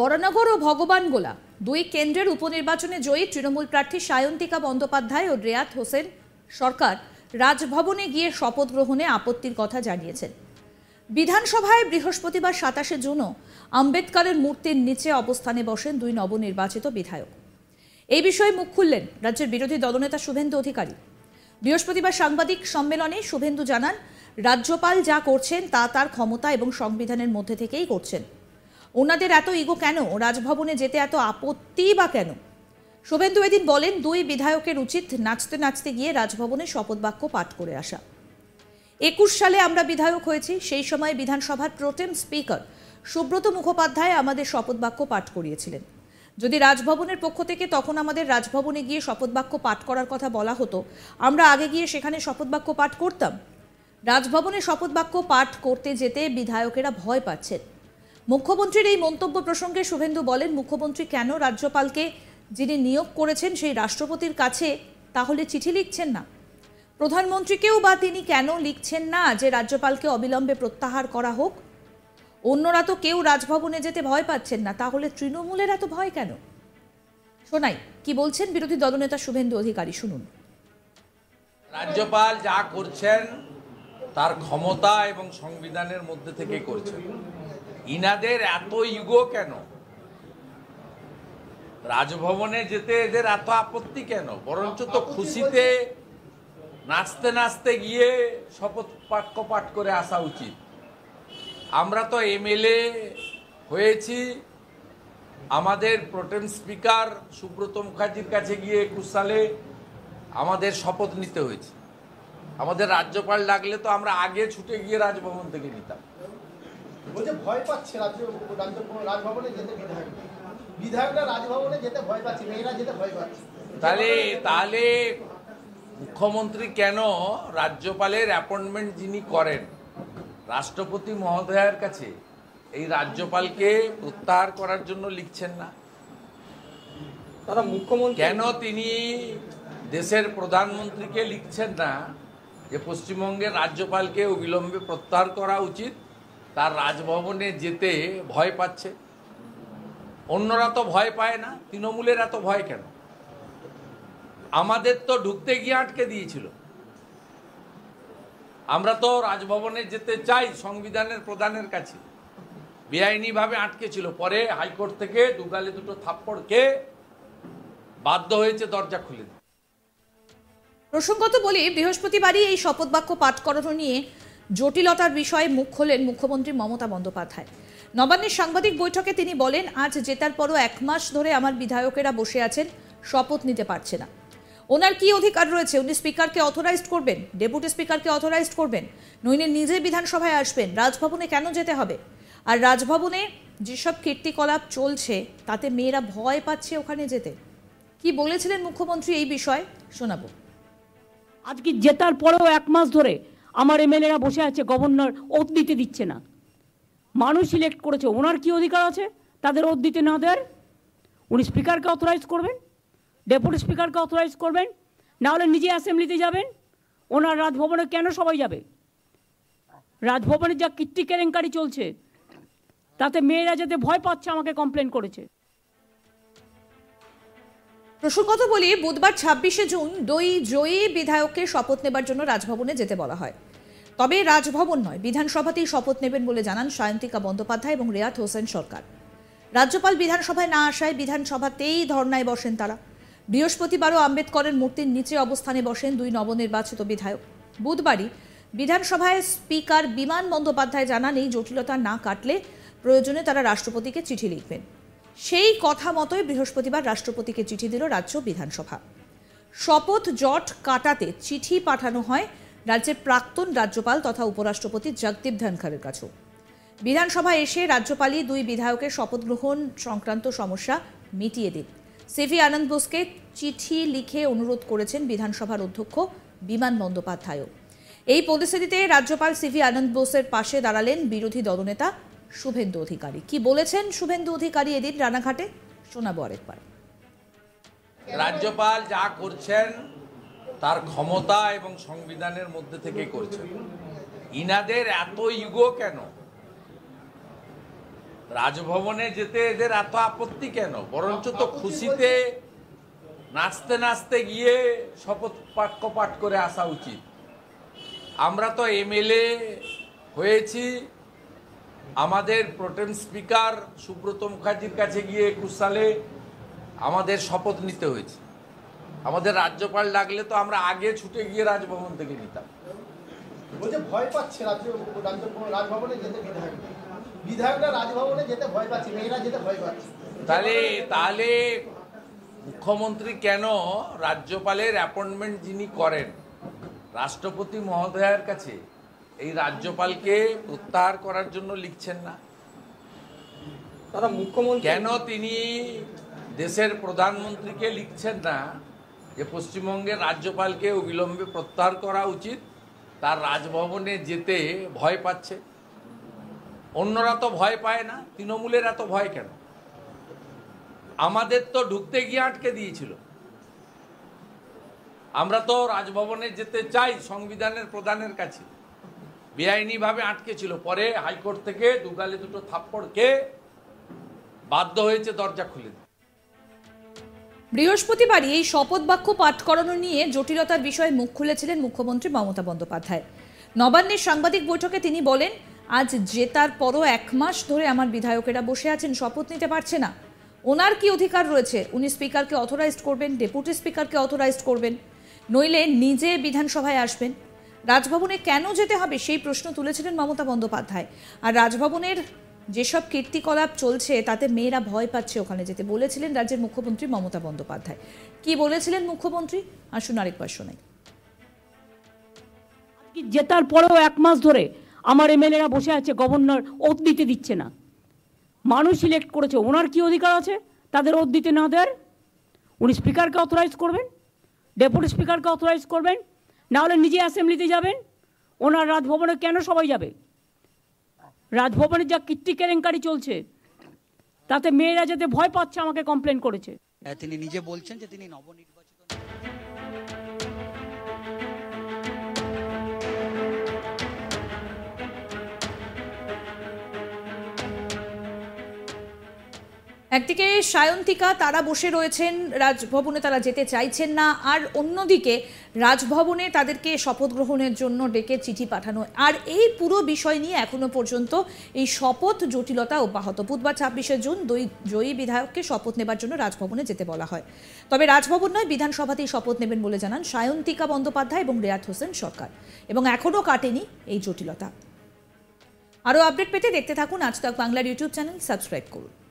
বরানগর ও ভগবান গোলা দুই কেন্দ্রের উপনির্বাচনে জয়ী তৃণমূল প্রার্থী সায়ন্তিকা বন্দ্যোপাধ্যায় ও রেয়াত হোসেন সরকার রাজভবনে গিয়ে শপথ গ্রহণে আপত্তির কথা জানিয়েছেন বিধানসভায় বৃহস্পতিবার সাতাশে জুনও আম্বেদকরের মূর্তির নিচে অবস্থানে বসেন দুই নবনির্বাচিত বিধায়ক এই বিষয়ে মুখ খুললেন রাজ্যের বিরোধী দলনেতা শুভেন্দু অধিকারী বৃহস্পতিবার সাংবাদিক সম্মেলনে শুভেন্দু জানান রাজ্যপাল যা করছেন তা তার ক্ষমতা এবং সংবিধানের মধ্যে থেকেই করছেন ওনাদের এত ইগো কেন রাজভবনে যেতে এত আপত্তি বা কেন শুভেন্দু এদিন বলেন দুই বিধায়কের উচিত নাচতে নাচতে গিয়ে রাজভবনে শপথ বাক্য পাঠ করে আসা একুশ সালে আমরা বিধায়ক হয়েছি সেই সময় বিধানসভার প্রোটেম স্পিকার সুব্রত মুখোপাধ্যায় আমাদের শপথ বাক্য পাঠ করিয়েছিলেন যদি রাজভবনের পক্ষ থেকে তখন আমাদের রাজভবনে গিয়ে শপথ বাক্য পাঠ করার কথা বলা হতো আমরা আগে গিয়ে সেখানে শপথ বাক্য পাঠ করতাম রাজভবনে শপথ বাক্য পাঠ করতে যেতে বিধায়কেরা ভয় পাচ্ছেন মুখ্যমন্ত্রীর এই মন্তব্য প্রসঙ্গে শুভেন্দু বলেন মুখ্যমন্ত্রী কেন রাজ্যপালকে যিনি নিয়োগ করেছেন সেই রাষ্ট্রপতির কাছে তাহলে চিঠি লিখছেন না প্রধানমন্ত্রীকেও বা তিনি কেন লিখছেন না যে রাজ্যপালকে অবিলম্বে প্রত্যাহার করা হোক অন্যরা তো কেউ রাজভবনে যেতে ভয় পাচ্ছেন না তাহলে তৃণমূলের এত ভয় কেন শোনাই কি বলছেন বিরোধী দলনেতা শুভেন্দু অধিকারী শুনুন রাজ্যপাল যা করছেন তার ক্ষমতা এবং সংবিধানের মধ্যে থেকে করছেন ইনাদের এত ইগো কেন রাজভবনে যেতে এদের এত আপত্তি কেন বরঞ্চ তো খুশিতে নাচতে নাচতে গিয়ে শপথ পাঠ করে আসা উচিত আমরা তো এমএলএ হয়েছি আমাদের প্রোটেম স্পিকার সুব্রত মুখার্জির কাছে গিয়ে একুশ সালে আমাদের শপথ নিতে হয়েছে আমাদের রাজ্যপাল ডাকলে তো আমরা আগে ছুটে গিয়ে রাজভবন থেকে নিতাম বলছে ভয় পাচ্ছে রাজ্য রাজ্য রাজভবনে যেতে বিধায়ক বিধায়করা রাজভবনে যেতে ভয় পাচ্ছে মেয়েরা যেতে ভয় পাচ্ছে তাহলে তাহলে মুখ্যমন্ত্রী কেন রাজ্যপালের অ্যাপয়েন্টমেন্ট যিনি করেন রাষ্ট্রপতি মহোদয়ের কাছে এই রাজ্যপালকে প্রত্যাহার করার জন্য লিখছেন না তারা মুখ্যমন্ত্রী কেন তিনি দেশের প্রধানমন্ত্রীকে লিখছেন না যে পশ্চিমবঙ্গের রাজ্যপালকে অবিলম্বে প্রত্যাহার করা উচিত তার রাজভবনে যেতে ভয় পাচ্ছে অন্যরা তো ভয় পায় না তৃণমূলের এত ভয় কেন আমাদের তো ঢুকতে গিয়ে আটকে দিয়েছিল আমরা তো রাজভবনে যেতে চাই সংবিধানের প্রধানের কাছে বেআইনিভাবে আটকে ছিল পরে হাইকোর্ট থেকে দুগালে দুটো থাপ্পড়কে বাধ্য হয়েছে দরজা খুলে প্রসঙ্গত বলি বৃহস্পতিবারই এই শপথ বাক্য পাঠ করানো নিয়ে জটিলতার বিষয়ে মুখ খোলেন মুখ্যমন্ত্রী মমতা বন্দ্যোপাধ্যায় নবান্নের সাংবাদিক বৈঠকে তিনি বলেন আজ জেতার পরও এক মাস ধরে আমার বিধায়কেরা বসে আছেন শপথ নিতে পারছে না ওনার কি অধিকার রয়েছে উনি স্পিকারকে অথরাইজড করবেন ডেপুটি স্পিকারকে অথরাইজড করবেন নইনে নিজে বিধানসভায় আসবেন রাজভবনে কেন যেতে হবে আর রাজভবনে যেসব কীর্তিকলাপ চলছে তাতে মেয়েরা ভয় পাচ্ছে ওখানে যেতে কি বলেছিলেন মুখ্যমন্ত্রী এই বিষয়ে শোনাব আজকে জেতার পরেও এক মাস ধরে আমার এমএলএরা বসে আছে গভর্নর ওত দিতে দিচ্ছে না মানুষ সিলেক্ট করেছে ওনার কি অধিকার আছে তাদের ওত দিতে না দেয়ার উনি স্পিকারকে অথরাইজ করবেন ডেপুটি স্পিকারকে অথরাইজ করবেন না হলে নিজে অ্যাসেম্বলিতে যাবেন ওনার রাজভবনে কেন সবাই যাবে রাজভবনে যা কীর্তি কেলেঙ্কারি চলছে তাতে মেয়েরা যাতে ভয় পাচ্ছে আমাকে কমপ্লেন করেছে প্রসঙ্গত বলি বুধবার ছাব্বিশে জুন দুই জয়ী বিধায়ককে শপথ নেবার জন্য রাজভবনে যেতে বলা হয় তবে রাজভবন নয় বিধানসভাতেই শপথ নেবেন বলে জানান সায়ন্তিকা বন্দ্যোপাধ্যায় এবং রেয়াত হোসেন সরকার রাজ্যপাল বিধানসভায় না আসায় বিধানসভাতেই ধর্নায় বসেন তারা বৃহস্পতিবারও আম্বেদকরের মূর্তির নিচে অবস্থানে বসেন দুই নবনির্বাচিত বিধায়ক বুধবারই বিধানসভায় স্পিকার বিমান বন্দ্যোপাধ্যায় জানান এই জটিলতা না কাটলে প্রয়োজনে তারা রাষ্ট্রপতিকে চিঠি লিখবেন সেই কথা মতোই বৃহস্পতিবার রাষ্ট্রপতিকে চিঠি দিল রাজ্য বিধানসভা শপথ জট কাটাতে চিঠি পাঠানো হয় রাজ্যের প্রাক্তন রাজ্যপাল তথা উপরাষ্ট্রপতি জগদীপ ধনখড়ের কাছেও বিধানসভায় এসে রাজ্যপালই দুই বিধায়কের শপথ গ্রহণ সংক্রান্ত সমস্যা মিটিয়ে দিন সিভি আনন্দ বোসকে চিঠি লিখে অনুরোধ করেছেন বিধানসভার অধ্যক্ষ বিমান বন্দ্যোপাধ্যায়ও এই পরিস্থিতিতে রাজ্যপাল সিভি আনন্দ বোসের পাশে দাঁড়ালেন বিরোধী দলনেতা শুভেন্দু অধিকারী কি বলেছেন শুভেন্দু অধিকারী এদিন রানাঘাটে শোনাবো আরেকবার রাজ্যপাল যা করছেন তার ক্ষমতা এবং সংবিধানের মধ্যে থেকে করছেন ইনাদের এত ইগো কেন রাজভবনে যেতে এদের এত আপত্তি কেন বরঞ্চ তো খুশিতে নাচতে নাচতে গিয়ে শপথ পাঠ্য পাঠ করে আসা উচিত আমরা তো এমএলএ হয়েছি আমাদের প্রোটেম স্পিকার সুব্রত মুখার্জির কাছে গিয়ে একুশ সালে আমাদের শপথ নিতে হয়েছে আমাদের রাজ্যপাল ডাকলে তো আমরা আগে ছুটে গিয়ে রাজভবন থেকে নিতাম ভয় তাহলে তাহলে মুখ্যমন্ত্রী কেন রাজ্যপালের অ্যাপয়েন্টমেন্ট যিনি করেন রাষ্ট্রপতি মহোদয়ের কাছে এই রাজ্যপালকে প্রত্যাহার করার জন্য লিখছেন না মুখ্যমন্ত্রী কেন তিনি দেশের প্রধানমন্ত্রীকে লিখছেন না যে পশ্চিমবঙ্গের রাজ্যপালকে অবিলম্বে প্রত্যাহার করা উচিত তার রাজভবনে যেতে ভয় পাচ্ছে অন্যরা তো ভয় পায় না তৃণমূলের এত ভয় কেন আমাদের তো ঢুকতে গিয়ে আটকে দিয়েছিল আমরা তো রাজভবনে যেতে চাই সংবিধানের প্রধানের কাছে বেআইনিভাবে আটকে ছিল পরে হাইকোর্ট থেকে দুগালে দুটো থাপ্পড়কে বাধ্য হয়েছে দরজা খুলে বৃহস্পতিবারই এই শপথ বাক্য পাঠ করানো নিয়ে জটিলতার বিষয়ে মুখ খুলেছিলেন মুখ্যমন্ত্রী মমতা বন্দ্যোপাধ্যায় নবান্নের সাংবাদিক বৈঠকে তিনি বলেন আজ জেতার পরও এক মাস ধরে আমার বিধায়কেরা বসে আছেন শপথ নিতে পারছে না ওনার কি অধিকার রয়েছে উনি স্পিকারকে অথরাইজড করবেন ডেপুটি স্পিকারকে অথরাইজড করবেন নইলে নিজে বিধানসভায় আসবেন রাজভবনে কেন যেতে হবে সেই প্রশ্ন তুলেছিলেন মমতা বন্দ্যোপাধ্যায় আর রাজভবনের যেসব কীর্তিকলাপ চলছে তাতে মেয়েরা ভয় পাচ্ছে ওখানে যেতে বলেছিলেন রাজ্যের মুখ্যমন্ত্রী মমতা বন্দ্যোপাধ্যায় কি বলেছিলেন মুখ্যমন্ত্রী আসুন আরেকবার শোনাই জেতার পরেও এক মাস ধরে আমার এমএলএরা বসে আছে গভর্নর ওত দিতে দিচ্ছে না মানুষ সিলেক্ট করেছে ওনার কি অধিকার আছে তাদের ওত দিতে না দেয় উনি স্পিকারকে অথরাইজ করবেন ডেপুটি স্পিকারকে অথরাইজ করবেন না হলে নিজে অ্যাসেম্বলিতে যাবেন ওনার রাজভবনে কেন সবাই যাবে রাজভবনে যা কীর্তি কেলেঙ্কারি চলছে তাতে মেয়েরা যাতে ভয় পাচ্ছে আমাকে কমপ্লেন করেছে হ্যাঁ, তিনি নিজে বলছেন যে তিনি নবনির্বাচিত একদিকে সায়ন্তিকা তারা বসে রয়েছেন রাজভবনে তারা যেতে চাইছেন না আর অন্যদিকে রাজভবনে তাদেরকে শপথ গ্রহণের জন্য ডেকে চিঠি পাঠানো আর এই পুরো বিষয় নিয়ে এখনো পর্যন্ত এই শপথ জটিলতা অব্যাহত বুধবার ছাব্বিশে জুন দুই জয়ী বিধায়ককে শপথ নেবার জন্য রাজভবনে যেতে বলা হয় তবে রাজভবন নয় বিধানসভাতেই শপথ নেবেন বলে জানান সায়ন্তিকা বন্দ্যোপাধ্যায় এবং রেয়াত হোসেন সরকার এবং এখনও কাটেনি এই জটিলতা আরও আপডেট পেতে দেখতে থাকুন আজ তক বাংলার ইউটিউব চ্যানেল সাবস্ক্রাইব করুন